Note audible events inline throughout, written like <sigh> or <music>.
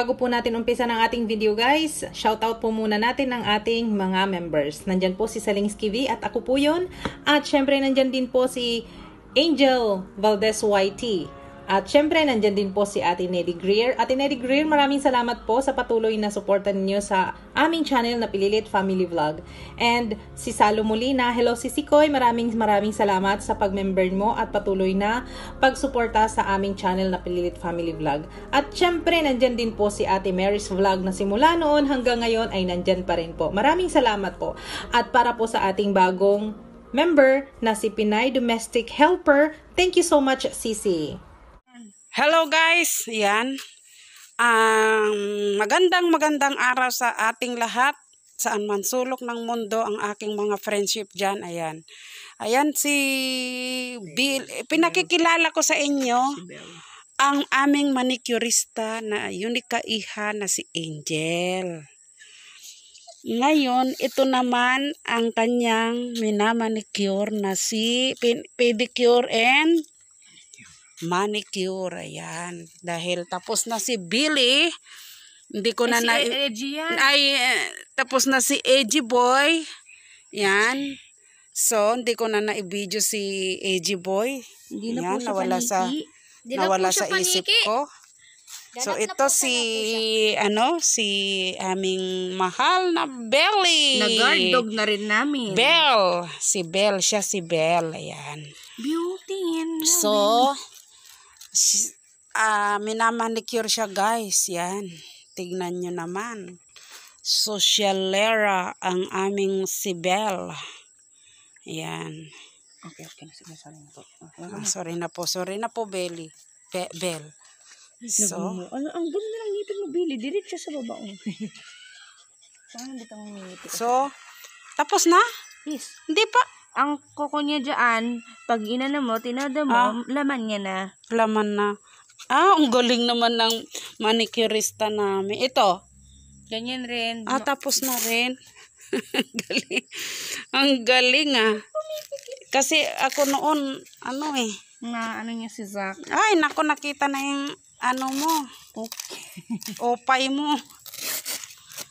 bago po natin umpisa ng ating video guys, shoutout po muna natin ang ating mga members. Nandyan po si Salingski V at ako po yun. At syempre nandyan din po si Angel Valdez YT. At syempre, nandyan din po si Ate Nelly Greer. Ate Nelly Greer, maraming salamat po sa patuloy na suporta ninyo sa aming channel na Pililit Family Vlog. And si Salo Molina, hello si Sikoy, maraming maraming salamat sa pag-member mo at patuloy na pagsuporta sa aming channel na Pililit Family Vlog. At syempre, nandyan din po si Ate Mary's Vlog na simula noon hanggang ngayon ay nandyan pa rin po. Maraming salamat po. At para po sa ating bagong member na si Pinay Domestic Helper, thank you so much, Sisi. Hello guys, yan. Ang um, magandang magandang araw sa ating lahat. Saan man sulok ng mundo ang aking mga friendship diyan, ayan. Ayan si Bill, eh, pinakikilala ko sa inyo ang aming manicurista na unika iha na si Angel. Ngayon, ito naman ang kanyang minamanicure na si pedicure and manicure. Ayan. Dahil tapos na si Billy. Hindi ko eh, na eh, si na... yan. Ay, eh, tapos na si Edgy Boy. Yan. So, hindi ko na na-video si Edgy Boy. Hindi na yan, po siya nawala paniki. sa, hindi nawala na po siya sa isip paniki. ko. Ganap so, ito si, ano, si aming mahal na Belly. Nag-guard dog na rin namin. Bell. Si Bell. Siya si Bell. Ayan. Beauty and So, namin si, uh, minamanicure siya guys. Yan. Tignan nyo naman. Socialera ang aming si Belle. Yan. Okay, okay. Sige, sorry na po. Okay. Ah, sorry na po. Sorry na po, Belly. Be Belle So, ano, ang gulo na lang ngipin mo, Billy. Diretso sa baba. Oh. <laughs> Saan ang bitang So, tapos na? Yes. Hindi pa ang kuko niya dyan, pag inano mo, tinada mo, ah, laman niya na. Laman na. Ah, ang galing naman ng manicurista namin. Ito. Ganyan rin. Ah, tapos na rin. <laughs> galing. Ang galing ah. Kasi ako noon, ano eh. Na ano niya si Zach. Ay, nako nakita na yung ano mo. Okay. Opay mo.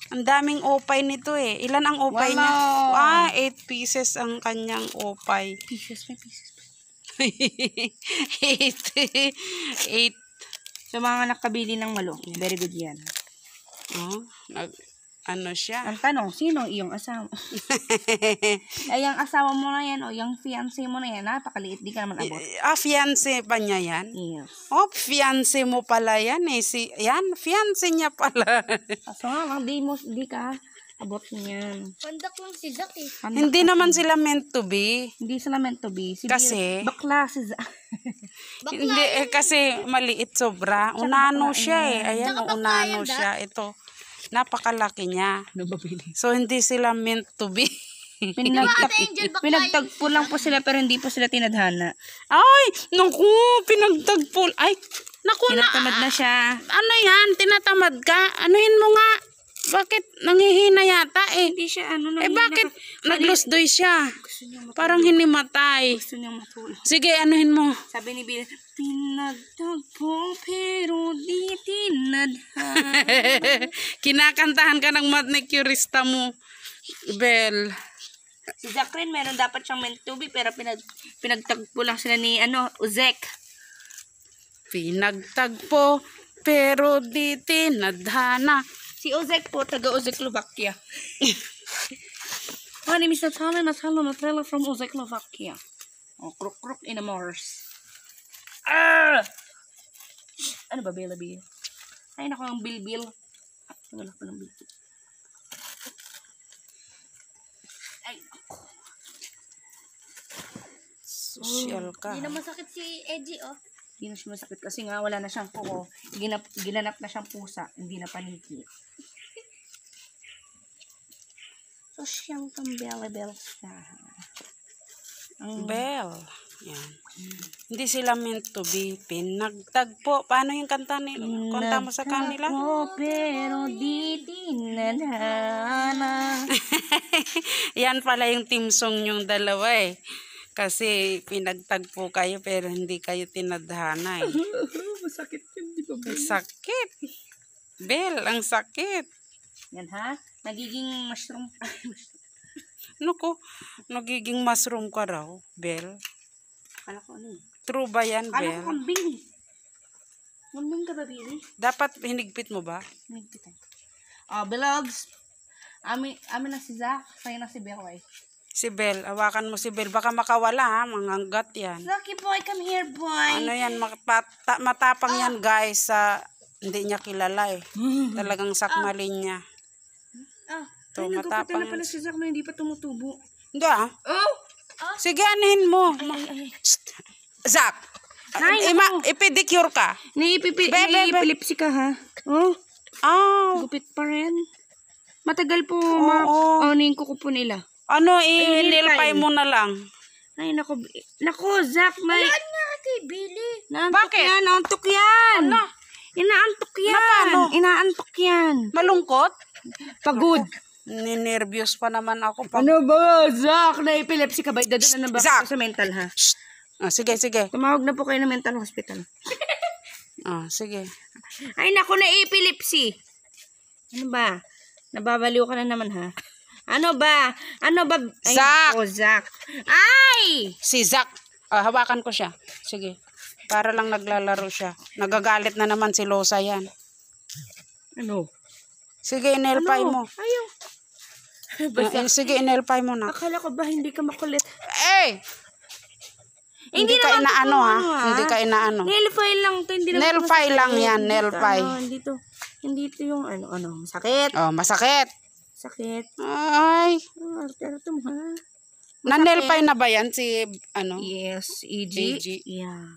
Ang daming opay nito eh. Ilan ang opay wow. niya? Ah, 8 pieces ang kanyang opay. Pieces, may pieces. 8. 8. <laughs> Sa so, mga nakabili ng malo, very good yan. Oh, nag ano siya? Ang tanong, sino iyong asawa? Ay, <laughs> eh, ang asawa mo na yan o yung fiancé mo na yan, napakaliit, di ka naman abot. Eh, ah, fiancé pa niya yan? Yes. Oh, fiancé mo pala yan eh. Si, yan, fiancé niya pala. <laughs> so, nga, di, mo, di ka abot niyan. Pandak lang si Zack eh. Pandak Hindi naman sila meant to be. Hindi sila meant to be. Si kasi? Bill, bakla si Zack. <laughs> Hindi, eh, kasi maliit sobra. Unano siya eh. Ayan, unano siya. Ito. Napakalaki niya. Nababili. So, hindi sila meant to be. Pinagtag, pinagtagpo lang po sila pero hindi po sila tinadhana. Ay, naku, pinagtagpo. Ay, naku na. Tinatamad na siya. Ano yan? Tinatamad ka? Anuhin mo nga. Bakit nanghihina yata eh? Hindi siya ano Eh bakit naglosdoy siya? Gusto niya Parang hinimatay. Gusto niya matulog. Sige, anuhin mo. Sabi ni Bill, Pinagtagpo pero di tinadhan. <laughs> Kinakantahan ka ng manicurista mo, Bell. Si Jacqueline, meron dapat siyang mentubi pero pinag, pinagtagpo lang sila ni ano, Uzek. Pinagtagpo pero di tinadhana. Si Ozek po, taga Ozek, Slovakia. <laughs> My name is Natalia Natalia Natalia from Ozek, Slovakia. Oh, kruk kruk in a Mars. Ah! Ano ba, Bela Bela? Ay, naku, ang bilbil. Wala pa ng bilbil. Ay, naku. Social ka. Hindi na masakit si Edgy, oh. Hindi na siya masakit kasi nga wala na siyang kuko. Ginap, ginanap na siyang pusa. Hindi na paniki. so, siyang kambelebels na. Ang bell. Yan. Hmm. Hindi sila meant to be pinagtagpo. Paano yung kanta ni konta mo sa kanila? Nagtagpo pero di tinalhana. <laughs> Yan pala yung team song yung dalawa eh. Kasi pinagtagpo kayo pero hindi kayo tinadhana eh. <laughs> Masakit yun, di ba? Sakit. Bel, ang sakit. Yan ha? Nagiging mushroom. <laughs> Nuko, nagiging mushroom ka raw, Bel. Akala ko ano True ba yan, Bel? Akala kambing eh. Kambing ka ba, Billy? Dapat hinigpit mo ba? Hinigpit eh. Ah, oh, beloveds. Ami, amin na si Zach, sa'yo na si Bel eh. Si Bel, awakan mo si Bel. Baka makawala ha, manganggat yan. Lucky boy, come here boy. Ano yan, mata matapang oh. yan guys. Sa, hindi niya kilala eh. <laughs> Talagang sakmalin niya. Oh. Ay, Ay nagkakata na pala si Zach na hindi pa tumutubo. Hindi ah. Oh. Ah. Sige, anihin mo. Ay, ay, ay. Zach, Nay, ima, ako. Oh. ipidicure ka. Naipipi, ka ha. Oh. Oh. Gupit pa rin. Matagal po, oh, ma. Oh. Ano yung kuko po nila. Ano, i nilpay mo na lang. Ay, naku. Naku, Zach, may... Alaan nga kay Billy. Naantok yan, naantok yan. Ano? Inaantok yan. Na paano? Inaantok yan. Malungkot? Pagod. Ninervyos pa naman ako. Pag... Ano ba, Zach? Na-epilepsy ka ba? Dadala na ba sa mental, ha? Ah, sige, sige. Tumawag na po kayo ng mental hospital. <laughs> ah, sige. Ay, naku, na-epilepsy. Ano ba? Nababaliw ka na naman, ha? Ano ba? Ano ba? Ay, Zack! Oh, Zack. Ay! Si Zack. Ah, hawakan ko siya. Sige. Para lang naglalaro siya. Nagagalit na naman si Losa yan. Ano? Sige, inelpay ano? mo. Ayaw. <laughs> Basta, eh, Sige, inelpay mo na. Akala ko ba hindi ka makulit? Eh! Hindi, hindi ka inaano ha? Ano, ha? Hindi ka inaano. Nail file lang to, hindi Nail file lang yan, nail file. Ano, hindi to, hindi to yung ano ano, masakit. Oh, masakit. Sakit. Ay. Artero to ha. Nanelpay na ba yan si, ano? Yes, EG. EG. Yeah.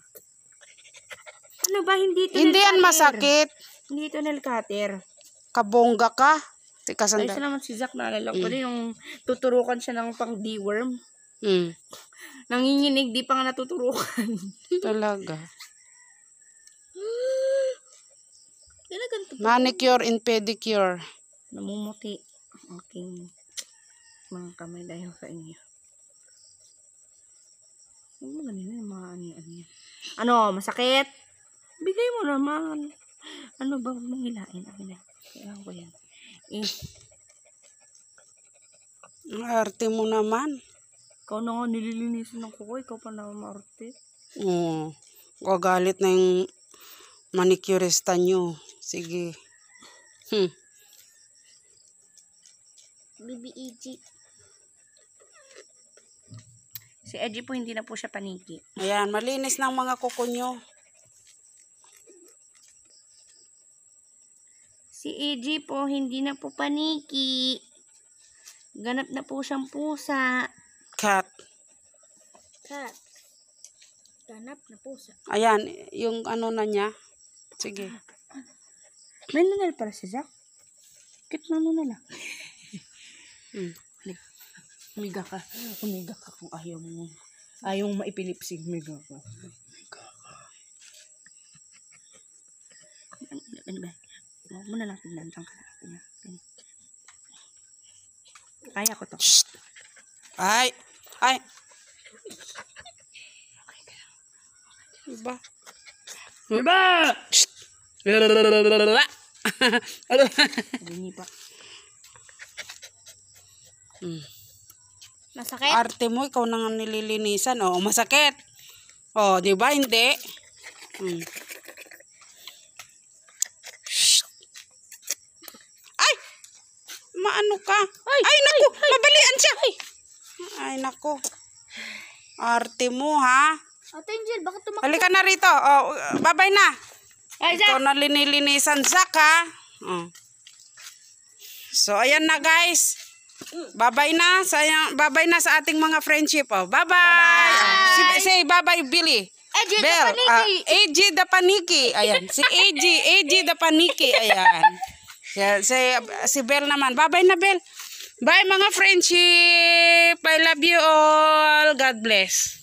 Ano ba, hindi ito Hindi yan masakit. Hindi ito nail cutter. Kabongga ka. Teka, Ay, Ayos naman si Zach, naalala ko mm. yung tuturukan siya ng pang deworm. Mm. Nanginginig, di pa nga natuturukan. Talaga. <gasps> Talagang Manicure and pedicure. Namumuti aking mga kamay dahil sa inyo. Ano mo ganun yung mga ano ano, ano, masakit? Bigay mo naman. Ano ba, huwag mong hilain. Akin na. Kailangan ko yan. Eh. Ang arte mo naman. Ikaw na nga nililinisin ng kuko. Ikaw pa naman maarte. Oo. Gagalit na yung manicurista nyo. Sige. Hmm. BBEG. Si Edgy po hindi na po siya paniki. Ayan, malinis ng mga kuko nyo. Si Edgy po hindi na po paniki. Ganap na po siyang pusa. Cat. Cat. Ganap na pusa. Ayan, yung ano na niya. Sige. May nanal pala si Jack. Kit na nila. Ano Mm. Halika. Umiga ka. Umiga ka kung ayaw mo. Ayaw mo maipilipsig. Umiga ka. Umiga ka. Ano ba? Huwag mo na lang tingnan. Tangka na ako Kaya ko to. Shh! Ay! Ay! Diba? Diba? Shh! Diba? Ano? pa. Mm. Masakit? Arte mo, ikaw nang nililinisan. Oo, oh, masakit. Oo, oh, di ba? Hindi. Mm. Ay! Maano ka? Ay, ay naku! Ay, mabalian siya! Ay, ay naku. Arte mo, ha? Ate Angel, bakit tumakbo? Halika na rito. Oh, babay na. Ay, Ikaw na linilinisan, Zach, ha? Oh. So, ayan na, guys. Babay na sa babay na sa ating mga friendship oh. Bye-bye. bye-bye. Ah, say bye-bye Billy. AJ Bell, Paniki. Uh, ah, AJ Paniki. Ayan, si AJ, AJ Paniki. Ayan. Si, si Bell naman. Bye-bye na, Bell. Bye, mga friendship. I love you all. God bless.